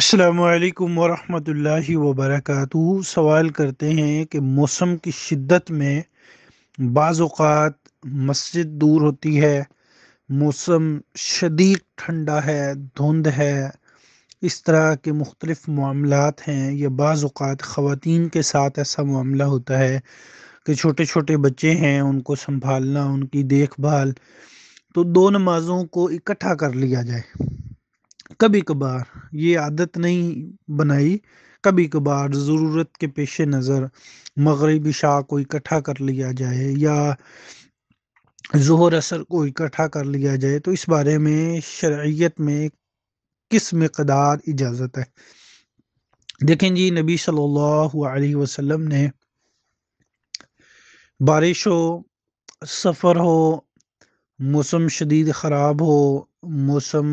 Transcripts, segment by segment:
असलकम वरहमल वबरक सवाल करते हैं कि मौसम की शिद्दत में बाज़ात मस्जिद दूर होती है मौसम शदीक ठंडा है धुंध है इस तरह के मुख्तलिफ मामलत हैं या बाज़ात ख़वान के साथ ऐसा मामला होता है कि छोटे छोटे बच्चे हैं उनको संभालना उनकी देखभाल तो दो नमाज़ों को इकट्ठा कर लिया जाए कभी कभार ये आदत नहीं बनाई कभी कभार ज़रूरत के पेश नज़र मगरबी शाह को इकट्ठा कर लिया जाए या जहर असर को इकट्ठा कर लिया जाए तो इस बारे में शर्यत में किस मकदार इजाज़त है देखें जी नबी सल्लल्लाहु अलैहि वसल्लम ने बारिश हो सफ़र हो मौसम शदीद ख़राब हो मौसम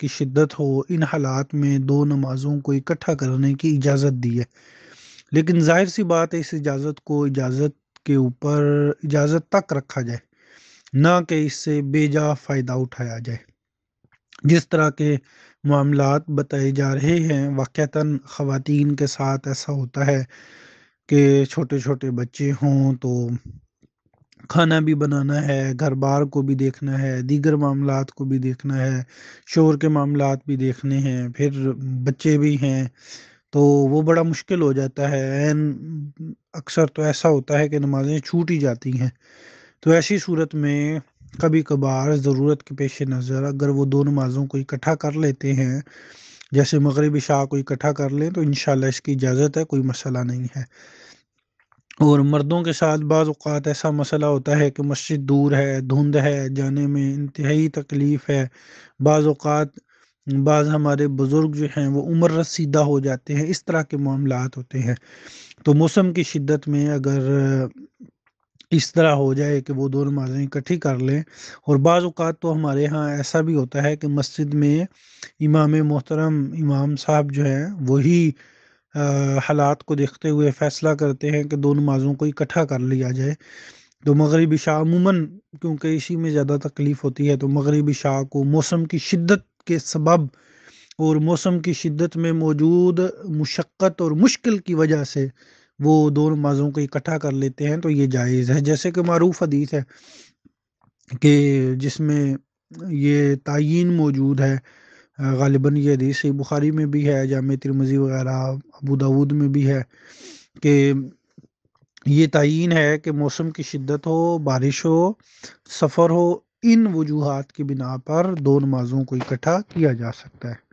की शिद्दत हो इन हालात में दो नमाज़ों को इकट्ठा करने की इजाज़त दी है लेकिन जाहिर सी बात है इस इजाज़त को इजाज़त के ऊपर इजाज़त तक रखा जाए ना कि इससे बेजा फ़ायदा उठाया जाए जिस तरह के मामला बताए जा रहे हैं वाक़ता ख़वान के साथ ऐसा होता है कि छोटे छोटे बच्चे हों तो खाना भी बनाना है घर बार को भी देखना है दीगर मामला को भी देखना है शोर के मामला भी देखने हैं फिर बच्चे भी हैं तो वो बड़ा मुश्किल हो जाता है एन अक्सर तो ऐसा होता है कि नमाज़ें छूट ही जाती हैं तो ऐसी सूरत में कभी कभार ज़रूरत के पेश नज़र अगर वो दो नमाज़ों को इकट्ठा कर लेते हैं जैसे मगरब शाह को इकट्ठा कर लें तो इन इसकी इजाज़त है कोई मसला नहीं है और मर्दों के साथ बाज़ात ऐसा मसला होता है कि मस्जिद दूर है धुंध है जाने में इंतहाई तकलीफ़ है बाज़ात बाज़ हमारे बुज़ुर्ग जो हैं वो उम्र रसीदा हो जाते हैं इस तरह के मामला होते हैं तो मौसम की शिद्दत में अगर इस तरह हो जाए कि वो दो नमाजें इकट्ठी कर लें और बाज़ात तो हमारे यहाँ ऐसा भी होता है कि मस्जिद में इमाम मोहतरम इमाम साहब जो हैं वही हालात को देखते हुए फ़ैसला करते हैं कि दो नमाज़ों को इकट्ठा कर लिया जाए तो मगरब शाह अमूमन क्योंकि इसी में ज़्यादा तकलीफ़ होती है तो मगरब शाह को मौसम की शिद्दत के सबब और मौसम की शिद्दत में मौजूद मुशक्क़त और मुश्किल की वजह से वो दो नमाज़ों को इकट्ठा कर लेते हैं तो ये जायज़ है जैसे कि मरूफ हदीस है कि जिसमें ये तयन मौजूद है गालिबा ये हदीस सही बुखारी में भी है जाम तिरमजी वगैरह अबू दाऊद में भी है कि ये तयन है कि मौसम की शिद्दत हो बारिश हो सफ़र हो इन वजूहत की बिना पर दो नमाज़ों को इकट्ठा किया जा सकता है